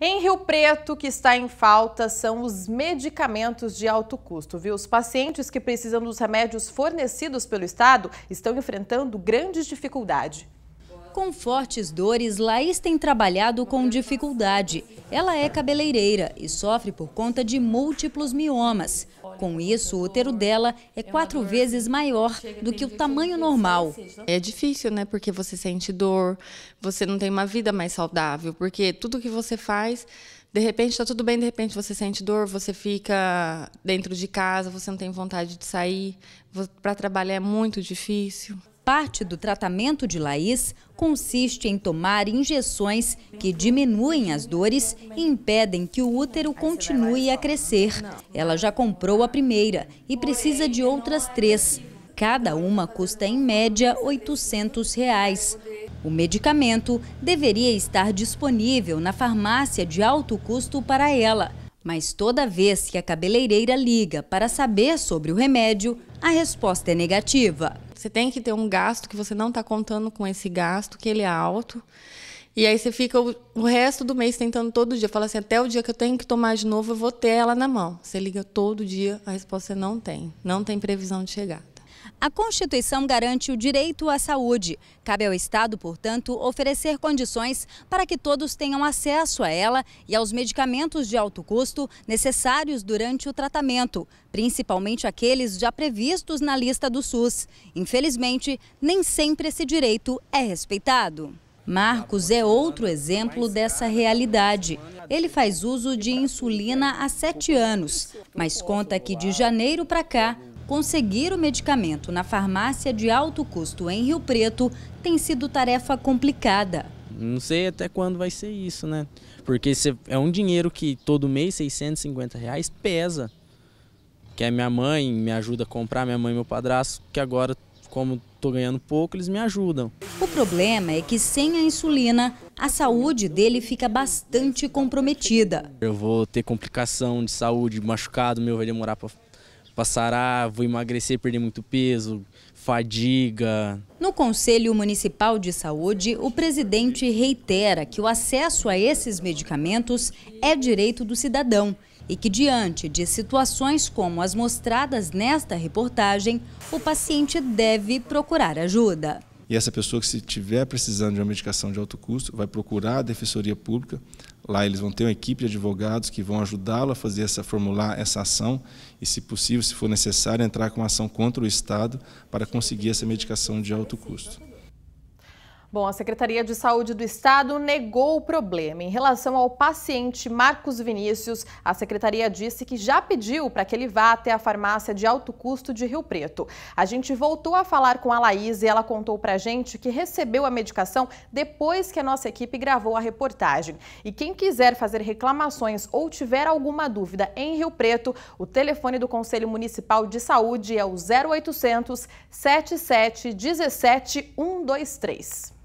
Em Rio Preto, que está em falta são os medicamentos de alto custo, viu? Os pacientes que precisam dos remédios fornecidos pelo Estado estão enfrentando grandes dificuldade. Com fortes dores, Laís tem trabalhado com dificuldade. Ela é cabeleireira e sofre por conta de múltiplos miomas. Com isso, o útero dela é quatro vezes maior do que o tamanho normal. É difícil, né? Porque você sente dor, você não tem uma vida mais saudável, porque tudo que você faz, de repente está tudo bem, de repente você sente dor, você fica dentro de casa, você não tem vontade de sair. Para trabalhar é muito difícil. Parte do tratamento de Laís consiste em tomar injeções que diminuem as dores e impedem que o útero continue a crescer. Ela já comprou a primeira e precisa de outras três. Cada uma custa, em média, R$ 800. Reais. O medicamento deveria estar disponível na farmácia de alto custo para ela. Mas toda vez que a cabeleireira liga para saber sobre o remédio, a resposta é negativa. Você tem que ter um gasto que você não está contando com esse gasto, que ele é alto. E aí você fica o, o, resto do mês tentando todo dia. Fala assim, até o dia que eu tenho que tomar de novo, eu vou ter ela na mão. Você liga todo dia, a resposta é não tem. Não tem previsão de chegar. A Constituição garante o direito à saúde. Cabe ao Estado, portanto, oferecer condições para que todos tenham acesso a ela e aos medicamentos de alto custo necessários durante o tratamento, principalmente aqueles já previstos na lista do SUS. Infelizmente, nem sempre esse direito é respeitado. Marcos é outro exemplo dessa realidade. Ele faz uso de insulina há sete anos, mas conta que de janeiro para cá conseguir o medicamento na farmácia de alto custo em Rio Preto tem sido tarefa complicada. Não sei até quando vai ser isso, né? Porque é um dinheiro que todo mês, 650 reais, pesa. Que é minha mãe me ajuda a comprar, minha mãe e meu padrasto, que agora, como estou ganhando pouco, eles me ajudam. O problema é que sem a insulina, a saúde dele fica bastante comprometida. Eu vou ter complicação de saúde, machucado meu vai demorar para passar ah, vou emagrecer, perder muito peso, fadiga. No Conselho Municipal de Saúde, o presidente reitera que o acesso a esses medicamentos é direito do cidadão e que, diante de situações como as mostradas nesta reportagem, o paciente deve procurar ajuda. E essa pessoa que se estiver precisando de uma medicação de alto custo vai procurar a Defensoria Pública Lá eles vão ter uma equipe de advogados que vão ajudá-lo a fazer essa formular essa ação e, se possível, se for necessário, entrar com ação contra o Estado para conseguir essa medicação de alto custo. Bom, a Secretaria de Saúde do Estado negou o problema. Em relação ao paciente Marcos Vinícius, a secretaria disse que já pediu para que ele vá até a farmácia de alto custo de Rio Preto. A gente voltou a falar com a Laís e ela contou para a gente que recebeu a medicação depois que a nossa equipe gravou a reportagem. E quem quiser fazer reclamações ou tiver alguma dúvida em Rio Preto, o telefone do Conselho Municipal de Saúde é o 0800 77 17 123.